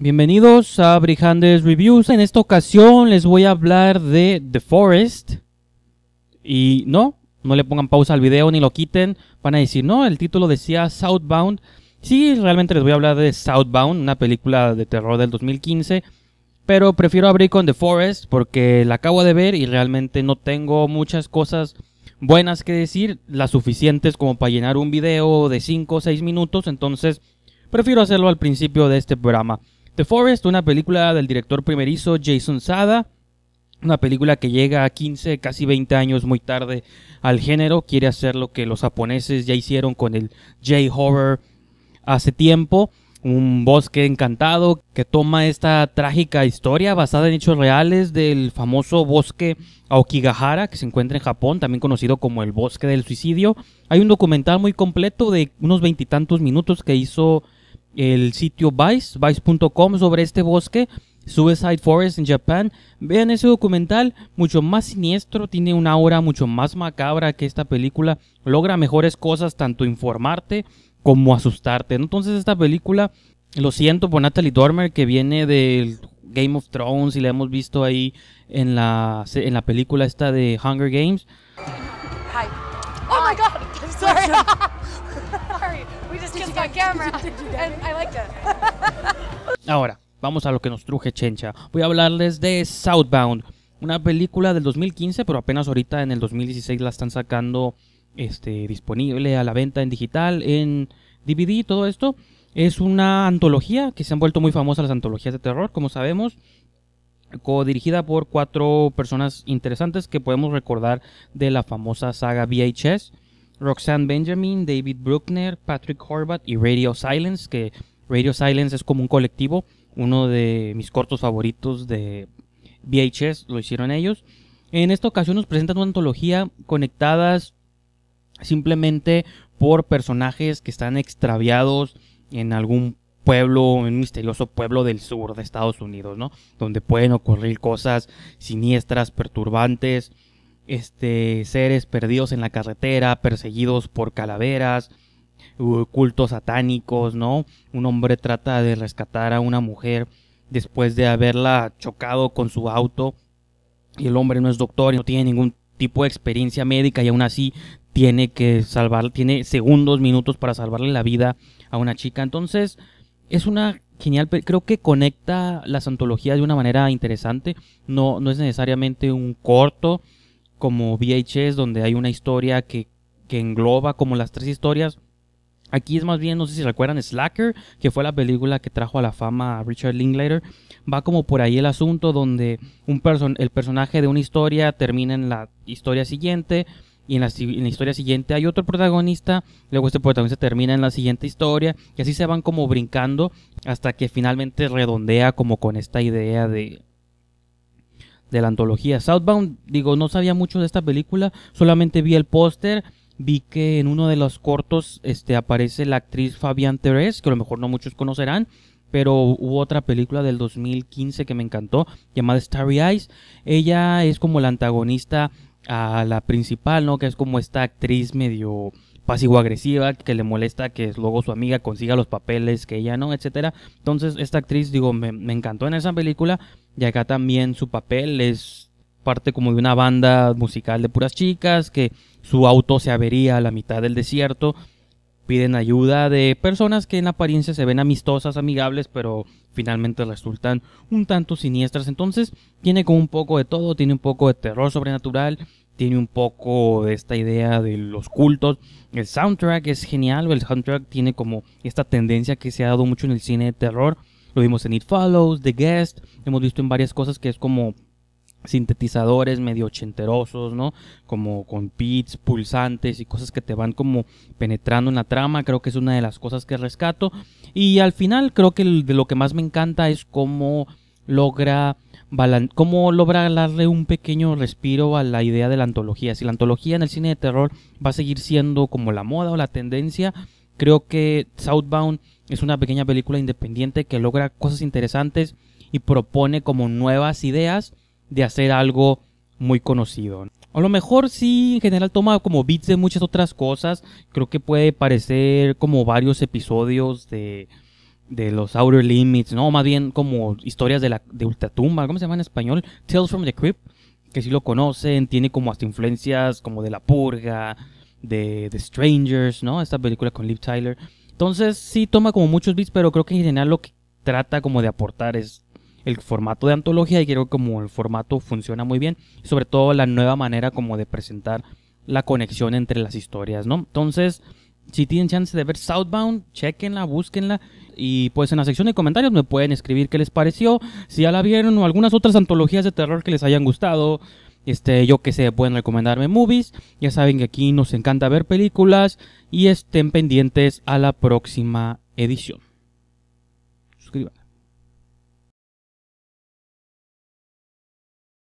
Bienvenidos a Brihandes Reviews. En esta ocasión les voy a hablar de The Forest. Y no, no le pongan pausa al video ni lo quiten. Van a decir, no, el título decía Southbound. Sí, realmente les voy a hablar de Southbound, una película de terror del 2015. Pero prefiero abrir con The Forest porque la acabo de ver y realmente no tengo muchas cosas buenas que decir, las suficientes como para llenar un video de 5 o 6 minutos. Entonces, prefiero hacerlo al principio de este programa. The Forest, una película del director primerizo Jason Sada, una película que llega a 15, casi 20 años muy tarde al género, quiere hacer lo que los japoneses ya hicieron con el J-horror hace tiempo, un bosque encantado que toma esta trágica historia basada en hechos reales del famoso bosque Aokigahara que se encuentra en Japón, también conocido como el bosque del suicidio. Hay un documental muy completo de unos veintitantos minutos que hizo el sitio Vice, vice.com, sobre este bosque, Suicide Forest en Japan. Vean ese documental, mucho más siniestro, tiene una hora mucho más macabra que esta película. Logra mejores cosas, tanto informarte como asustarte. Entonces esta película, lo siento por Natalie Dormer, que viene del Game of Thrones y la hemos visto ahí en la, en la película esta de Hunger Games. Ahora, vamos a lo que nos truje Chencha. Voy a hablarles de Southbound, una película del 2015, pero apenas ahorita en el 2016 la están sacando este, disponible a la venta en digital, en DVD y todo esto. Es una antología que se han vuelto muy famosas las antologías de terror, como sabemos Codirigida por cuatro personas interesantes que podemos recordar de la famosa saga VHS. Roxanne Benjamin, David Bruckner, Patrick Horvath y Radio Silence, que Radio Silence es como un colectivo, uno de mis cortos favoritos de VHS, lo hicieron ellos. En esta ocasión nos presentan una antología conectadas simplemente por personajes que están extraviados en algún pueblo, en un misterioso pueblo del sur de Estados Unidos, Donde pueden ocurrir cosas siniestras, perturbantes, este, seres perdidos en la carretera, perseguidos por calaveras, cultos satánicos, ¿no? Un hombre trata de rescatar a una mujer después de haberla chocado con su auto y el hombre no es doctor y no tiene ningún tipo de experiencia médica y aún así tiene que salvar, tiene segundos, minutos para salvarle la vida a una chica. Entonces, es una genial, creo que conecta las antologías de una manera interesante. No, no es necesariamente un corto, como VHS, donde hay una historia que, engloba como las tres historias. Aquí es más bien, no sé si recuerdan, Slacker, que fue la película que trajo a la fama a Richard Linklater. Va como por ahí el asunto donde un person el personaje de una historia termina en la historia siguiente y en la, en la, historia siguiente hay otro protagonista, luego este protagonista termina en la siguiente historia y así se van como brincando hasta que finalmente redondea como con esta idea de de la antología Southbound. Digo, no sabía mucho de esta película, solamente vi el póster, vi que en uno de los cortos este, aparece la actriz Fabián Teres. que a lo mejor no muchos conocerán, pero hubo otra película del 2015 que me encantó, llamada Starry Eyes. Ella es como la antagonista a la principal, ¿no? Que es como esta actriz medio pasivo-agresiva, que le molesta que luego su amiga consiga los papeles que ella no, etcétera. Entonces, esta actriz, digo, me, me encantó en esa película. Y acá también su papel es parte como de una banda musical de puras chicas, que su auto se avería a la mitad del desierto piden ayuda de personas que en apariencia se ven amistosas, amigables, pero finalmente resultan un tanto siniestras. Entonces tiene como un poco de todo, tiene un poco de terror sobrenatural, tiene un poco de esta idea de los cultos. El soundtrack es genial, el soundtrack tiene como esta tendencia que se ha dado mucho en el cine de terror. Lo vimos en It Follows, The Guest, hemos visto en varias cosas que es como sintetizadores medio ochenterosos, ¿no? Como con beats pulsantes y cosas que te van como penetrando en la trama, creo que es una de las cosas que rescato. Y al final creo que de lo que más me encanta es como logra como logra darle un pequeño respiro a la idea de la antología. Si la antología en el cine de terror va a seguir siendo como la moda o la tendencia, creo que Southbound es una pequeña película independiente que logra cosas interesantes y propone como nuevas ideas de hacer algo muy conocido. A lo mejor sí, en general toma como bits de muchas otras cosas. Creo que puede parecer como varios episodios de, de los Outer Limits, no, más bien como historias de la de Ultratumba, ¿cómo se llama en español? Tales from the Crypt, que si lo conocen, tiene como hasta influencias como de La Purga, de The Strangers, ¿no? Esta película con Liv Tyler. Entonces sí toma como muchos beats, pero creo que en general lo que trata como de aportar es el formato de antología y creo que como el formato funciona muy bien, sobre todo la nueva manera como de presentar la conexión entre las historias, ¿no? Entonces, si tienen chance de ver Southbound, chequenla, búsquenla. Y pues en la sección de comentarios me pueden escribir qué les pareció, si ya la vieron o algunas otras antologías de terror que les hayan gustado. Este, yo que sé, pueden recomendarme movies. Ya saben que aquí nos encanta ver películas y estén pendientes a la próxima edición. Suscríbanse.